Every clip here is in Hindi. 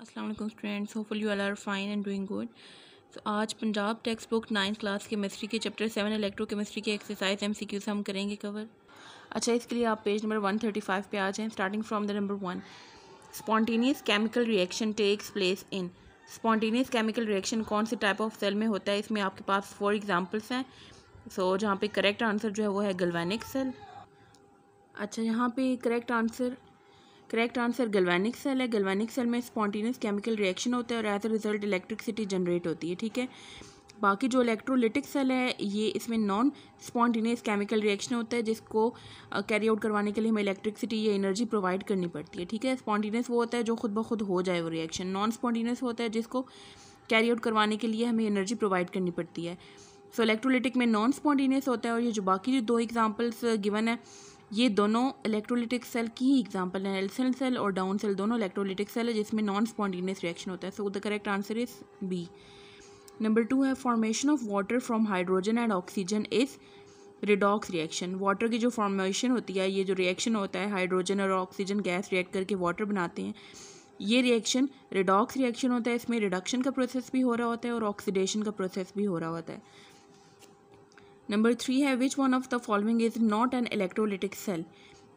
Aslam students hopeful you all are fine and doing good तो आज Punjab text book ninth class chemistry के चैप्टर सेवन इलेक्ट्रो केमिस्ट्री के एक्सरसाइज एम सी हम करेंगे कवर अच्छा इसके लिए आप page number one thirty five पे आ जाएँ starting from the number one spontaneous chemical reaction takes place in spontaneous chemical reaction कौन से टाइप ऑफ सेल में होता है इसमें आपके पास फोर एग्जाम्पल्स हैं सो so, जहाँ पे करेक्ट आंसर जो है वो है गलवैनिक सेल अच्छा यहाँ पे correct answer correct answer galvanic cell है गलवैनिक सेल में स्पॉन्टेनियस केमिकल रिएक्शन होता है और as a result electricity generate होती है ठीक है बाकी जो इलेक्ट्रोलिटिक सेल है ये इसमें नॉन स्पॉन्टेनियस केमिकल रिएक्शन होता है जिसको कैरी आउट करवाने के लिए हमें इलेक्ट्रिकसिटी या एनर्जी प्रोवाइड करनी पड़ती है ठीक है स्पॉन्टेनियस वो होता है जो खुद ब खुद हो जाए वो रिएक्शन नॉन स्पॉन्टेनियस होता है जिसको कैरी आउट करवाने के लिए हमें एनर्जी प्रोवाइड करनी पड़ती है सो so, इलेक्ट्रोलिटिक में नॉन स्पॉन्टेनियस होता है और ये जो बाकी जो दो एग्जाम्पल्स गिवन है ये दोनों इलेक्ट्रोलिटिक सेल की ही एग्जाम्पल हैं एल्सन सेल और डाउन सेल दोनों इलेक्ट्रोलिटिक सेल है जिसमें नॉन स्पॉन्टीनियस रिएक्शन होता है so the correct answer is B number two है formation of water from hydrogen and oxygen is redox reaction water की जो फॉर्मेशन होती है ये जो रिएक्शन होता है हाइड्रोजन और ऑक्सीजन गैस रिएक्ट करके वाटर बनाते हैं ये रिएक्शन रिडॉक्स रिएक्शन होता है इसमें रिडक्शन का प्रोसेस भी हो रहा होता है और ऑक्सीडेशन का प्रोसेस भी हो रहा होता है नंबर थ्री है which one of the following is not an electrolytic cell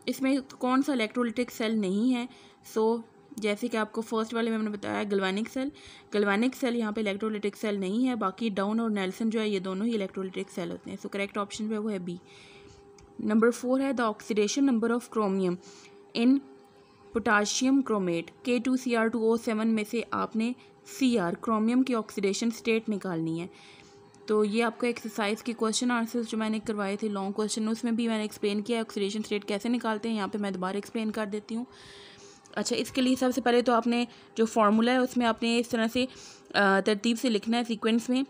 इसमें कौन सा इलेक्ट्रोलिटिक सेल नहीं है सो so, जैसे कि आपको फर्स्ट वाले में हमने बताया गलवानिक सेल गलवानिक सेल यहाँ पे इलेक्ट्रोलिटिक सेल नहीं है बाकी डाउन और नेल्सन जो है ये दोनों ही इलेक्ट्रोलिटिक सेल होते हैं सो करेक्ट ऑप्शन जो है वो है बी नंबर फोर है the oxidation number of chromium in potassium chromate K two C R two O seven में से आपने सी आर क्रोमियम की ऑक्सीडेशन स्टेट निकालनी है तो ये आपको एक्सरसाइज के क्वेश्चन आंसर्स जो मैंने करवाए थे लॉन्ग क्वेश्चन उसमें भी मैंने एक्सप्लेन किया ऑक्सीडेशन स्टेट कैसे निकालते हैं यहाँ पे मैं दोबारा एक्सप्लेन कर देती हूँ अच्छा इसके लिए सबसे पहले तो आपने जो फार्मूला है उसमें आपने इस तरह से तरतीब से लिखना है सीक्वेंस में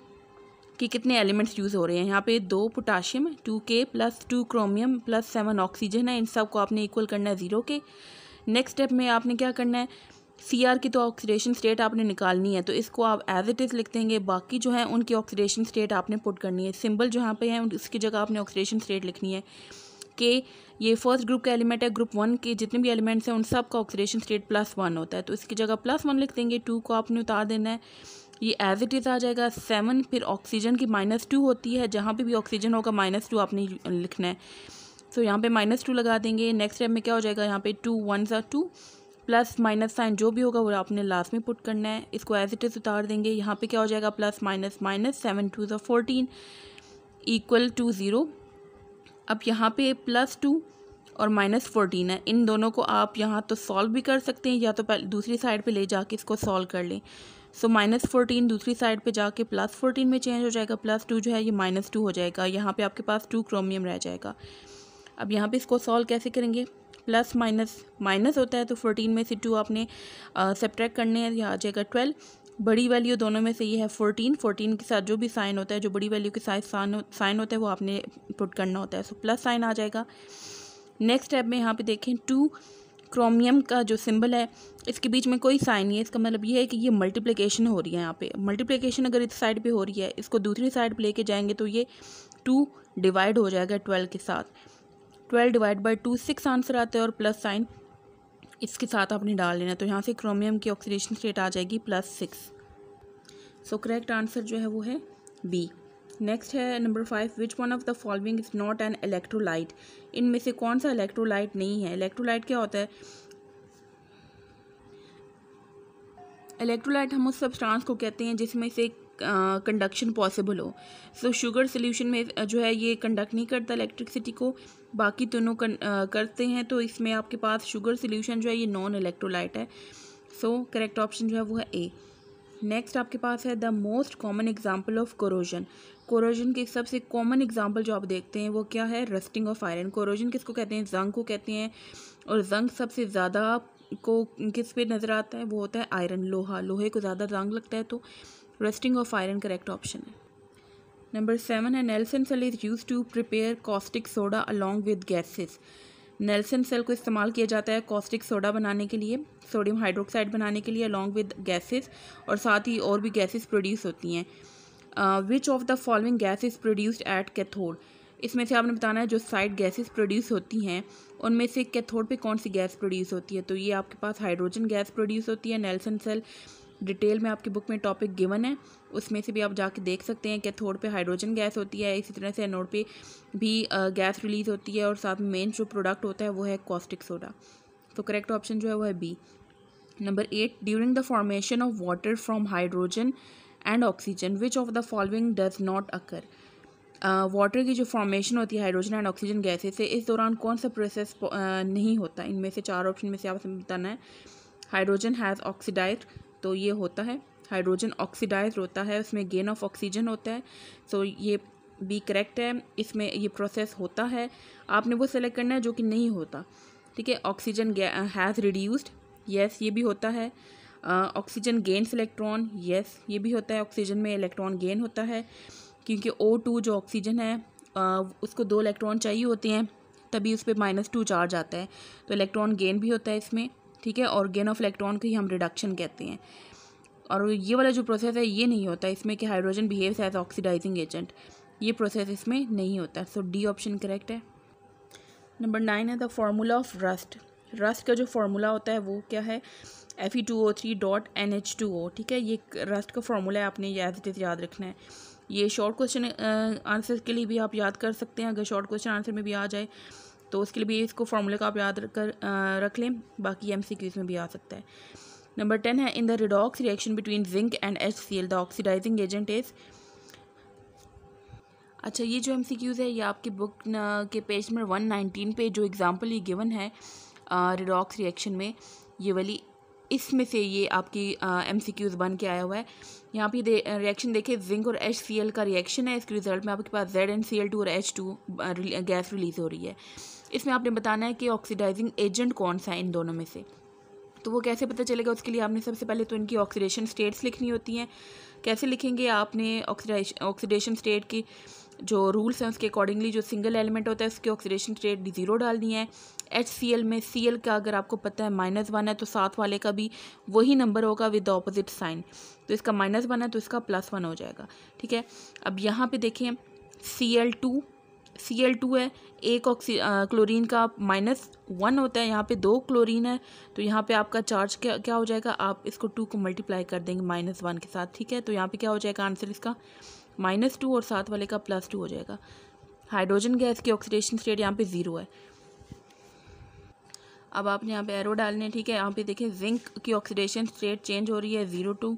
कि कितने एलिमेंट्स यूज़ हो रहे हैं यहाँ पे दो potassium two K plus two chromium plus seven oxygen है इन सब को आपने इक्वल करना है ज़ीरो के नेक्स्ट स्टेप में आपने क्या करना है सी आर की तो ऑक्सीडेशन स्टेट आपने निकालनी है तो इसको आप एज इट इज़ लिख देंगे बाकी जो है उनकी ऑक्सीडेशन स्टेट आपने पुट करनी है सिंबल जहाँ पे है उसकी जगह आपने ऑक्सीडेशन स्टेट लिखनी है कि ये फर्स्ट ग्रुप का एलिमेंट है ग्रुप वन के जितने भी एलिमेंट्स हैं उन सब का ऑक्सीडेशन स्टेट प्लस वन होता है तो इसकी जगह प्लस वन लिख देंगे टू को आपने उतार देना है ये एज इट इज़ आ जाएगा सेवन फिर ऑक्सीजन की माइनस टू होती है जहाँ पर भी ऑक्सीजन होगा माइनस टू आपने लिखना है सो यहाँ पे माइनस टू लगा देंगे नेक्स्ट स्टेप में क्या हो जाएगा यहाँ पे टू वन ज़ा टू प्लस माइनस साइन जो भी होगा वो आपने लास्ट में पुट करना है इसको एज इट इज़ उतार देंगे यहाँ पे क्या हो जाएगा plus minus minus seven two ज़ा फोर्टीन इक्वल टू ज़ीरो अब यहाँ पे प्लस टू और माइनस फोर्टीन है इन दोनों को आप यहाँ तो सॉल्व भी कर सकते हैं या तो दूसरी साइड पे ले जाके इसको सॉल्व कर लें सो माइनस फोर्टीन दूसरी साइड पे जाके प्लस फोर्टीन में चेंज हो जाएगा प्लस टू जो है ये माइनस टू हो जाएगा यहाँ पे आपके पास टू क्रोमियम रह जाएगा अब यहाँ पे इसको सॉल्व कैसे करेंगे प्लस माइनस माइनस होता है तो फोर्टीन में से टू आपने सेप्ट्रैक्ट करने हैं यहाँ आ जाएगा ट्वेल्व बड़ी वैल्यू दोनों में से ये है फोर्टीन फोर्टीन के साथ जो भी साइन होता है जो बड़ी वैल्यू के साथ साइन साइन होता है वो आपने पुट करना होता है सो प्लस साइन आ जाएगा नेक्स्ट स्टेप में यहाँ पे देखें टू क्रोमियम का जो सिंबल है इसके बीच में कोई साइन नहीं है इसका मतलब ये है कि ये मल्टीप्लिकेशन हो रही है यहाँ पे मल्टीप्लिकेशन अगर इस साइड पे हो रही है इसको दूसरी साइड पे लेके जाएंगे तो ये टू डिवाइड हो जाएगा ट्वेल्व के साथ twelve divide by two six answer आता है और प्लस साइन इसके साथ आपने डाल लेना तो यहाँ से क्रोमियम की ऑक्सीडेशन रेट आ जाएगी plus six so correct answer जो है वो है बी नेक्स्ट है number five which one of the following is not an electrolyte इनमें से कौन सा इलेक्ट्रोलाइट नहीं है इलेक्ट्रोलाइट क्या होता है इलेक्ट्रोलाइट हम उस सब्सटेंस को कहते हैं जिसमें से कंडक्शन पॉसिबल हो सो शुगर सोल्यूशन में जो है ये कंडक्ट नहीं करता इलेक्ट्रिसिटी को बाकी दोनों करते हैं तो इसमें आपके पास शुगर सोल्यूशन जो है ये नॉन इलेक्ट्रोलाइट है सो करेक्ट ऑप्शन जो है वो है ए नेक्स्ट आपके पास है the most common example of corrosion corrosion के सबसे कॉमन एग्जाम्पल जो आप देखते हैं वो क्या है रस्टिंग ऑफ आयरन कोरोजन किसको कहते हैं जंग को कहते हैं और जंग सबसे ज़्यादा को किस पे नज़र आता है वो होता है आयरन लोहा लोहे को ज़्यादा जंग लगता है तो rusting of iron correct option है नंबर सेवन है Nelson cell is use to prepare caustic soda along with gases Nelson cell को इस्तेमाल किया जाता है कॉस्टिक सोडा बनाने के लिए सोडियम हाइड्रोक्साइड बनाने के लिए अलॉन्ग विद गैसेस और साथ ही और भी गैसेस प्रोड्यूस होती हैं which of the following gas is produced at cathode इसमें से आपने बताना है जो साइड गैसेस प्रोड्यूस होती हैं उनमें से कैथोड पे कौन सी गैस प्रोड्यूस होती है तो ये आपके पास हाइड्रोजन गैस प्रोड्यूस होती है नेल्सन सेल डिटेल में आपकी बुक में टॉपिक गिवन है उसमें से भी आप जाके देख सकते हैं थोड पे हाइड्रोजन गैस होती है इसी तरह से एनोड पे भी गैस रिलीज़ होती है और साथ में मेन जो प्रोडक्ट होता है वो है कॉस्टिक सोडा तो करेक्ट ऑप्शन जो है वो है B number eight during the formation of water from hydrogen and oxygen which of the following does not occur water की जो फॉर्मेशन होती है हाइड्रोजन एंड ऑक्सीजन गैसेज से इस दौरान कौन सा प्रोसेस नहीं होता इनमें से चार ऑप्शन में से आपसे बताना है हाइड्रोजन हैज़ ऑक्सीडाइज तो ये होता है हाइड्रोजन ऑक्सीडाइज होता है उसमें गेन ऑफ ऑक्सीजन होता है सो ये बी करेक्ट है इसमें ये प्रोसेस होता है आपने वो सेलेक्ट करना है जो कि नहीं होता ठीक है ऑक्सीजन हैज़ रिड्यूस्ड यस ये भी होता है ऑक्सीजन गेंस इलेक्ट्रॉन यस ये भी होता है ऑक्सीजन में इलेक्ट्रॉन गेन होता है क्योंकि ओ टू जो ऑक्सीजन है uh, उसको दो इलेक्ट्रॉन चाहिए होते हैं तभी उस पर माइनस टू चार्ज आता है तो इलेक्ट्रॉन गेन भी होता है इसमें ठीक है और गेन ऑफ इलेक्ट्रॉन की हम रिडक्शन कहते हैं और ये वाला जो प्रोसेस है ये नहीं होता इसमें कि hydrogen behaves as oxidising agent ये प्रोसेस इसमें नहीं होता सो डी ऑप्शन करेक्ट है नंबर नाइन है the formula of rust rust का जो फार्मूला होता है वो क्या है F E two O three dot N H two O ठीक है ये रस्ट का फार्मूला है आपने याद याद रखना है ये शॉर्ट क्वेश्चन आंसर के लिए भी आप याद कर सकते हैं अगर शॉर्ट क्वेश्चन आंसर में भी आ जाए तो उसके लिए भी इसको फार्मूले का आप याद कर रख लें बाकी एम में भी आ सकता है नंबर टेन है in the redox reaction between zinc and H C L the oxidising agent is अच्छा ये जो एम सी क्यूज़ है ये आपकी बुक के पेज नंबर वन नाइनटीन पे जो एग्ज़ाम्पल ये गिवन है रिडॉक्स रिएक्शन में ये वाली इसमें से ये आपकी एम सी क्यूज़ बन के आया हुआ है यहाँ पे रिएक्शन देखे जिंक और एच सी एल का रिएक्शन है इसके रिज़ल्ट में आपके पास Z and C L two और एच टू गैस रिलीज़ हो रही है इसमें आपने बताना है कि ऑक्सीडाइजिंग एजेंट कौन सा है इन दोनों में से तो वो कैसे पता चलेगा उसके लिए आपने सबसे पहले तो इनकी ऑक्सीडेशन स्टेट्स लिखनी होती हैं कैसे लिखेंगे आपने ऑक्सीडाइशन ऑक्सीडेशन स्टेट की जो रूल्स हैं उसके अकॉर्डिंगली जो सिंगल एलिमेंट होता है उसकी ऑक्सीडेशन स्टेट ज़ीरो डालनी है एच सी एल में सी एल का अगर आपको पता है माइनस वन है तो साथ वाले का भी वही नंबर होगा विद द ऑपोजिट साइन तो इसका माइनस वन है तो इसका प्लस वन हो जाएगा ठीक है अब यहाँ पे देखें C L two C L two है एक ऑक्सी क्लोरीन का माइनस वन होता है यहाँ पे दो क्लोरीन है तो यहाँ पे आपका चार्ज क्या क्या हो जाएगा आप इसको टू को मल्टीप्लाई कर देंगे माइनस वन के साथ ठीक है तो यहाँ पे क्या हो जाएगा आंसर इसका माइनस टू और साथ वाले का प्लस टू हो जाएगा हाइड्रोजन गैस की ऑक्सीडेशन स्टेट यहाँ पर ज़ीरो है अब आपने यहाँ पे एरो डालने ठीक है यहाँ पर देखें जिंक की ऑक्सीडेशन स्टेट चेंज हो रही है zero two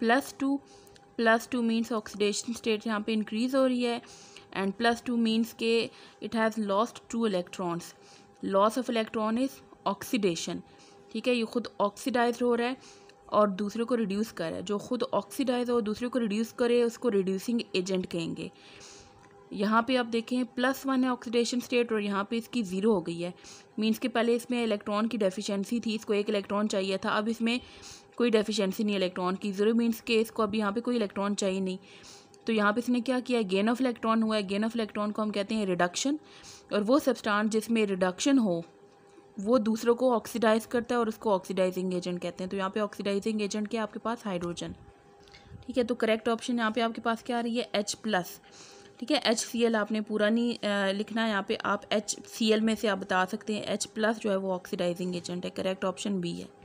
plus two plus two means oxidation state यहाँ पे इंक्रीज़ हो रही है एंड प्लस टू मीन्स के it has lost two electrons loss of electron is oxidation ठीक है ये खुद ऑक्सीडाइज हो रहा है और दूसरे को रिड्यूस कर रहा है जो खुद ऑक्सीडाइज हो दूसरे को रिड्यूस करे उसको रिड्यूसिंग एजेंट कहेंगे यहाँ पे आप देखें प्लस वन है ऑक्सीडेशन स्टेट और यहाँ पे इसकी ज़ीरो हो गई है मींस के पहले इसमें इलेक्ट्रॉन की डेफिशिएंसी थी इसको एक इलेक्ट्रॉन चाहिए था अब इसमें कोई डेफिशिएंसी नहीं इलेक्ट्रॉन की ज़ीरो मींस के इसको अब यहाँ पे कोई इलेक्ट्रॉन चाहिए नहीं तो यहाँ पे इसने क्या किया गेन ऑफ इलेक्ट्रॉन हुआ है गेन ऑफ इलेक्ट्रॉन को हम कहते हैं रिडक्शन और वो सब्सटेंस जिसमें रिडक्शन हो वो दूसरों को ऑक्सीडाइज करता है और उसको ऑक्सीडाइजिंग एजेंट कहते हैं तो यहाँ पे ऑक्सीडाइजिंग एजेंट क्या आपके पास हाइड्रोजन ठीक है तो करेक्ट ऑप्शन यहाँ पे आपके पास क्या आ रही है एच प्लस ठीक है एच सी एल आपने पूरा नहीं लिखना है यहाँ पे आप एच सी एल में से आप बता सकते हैं एच प्लस जो है वो ऑक्सीडाइजिंग एजेंट है करेक्ट ऑप्शन बी है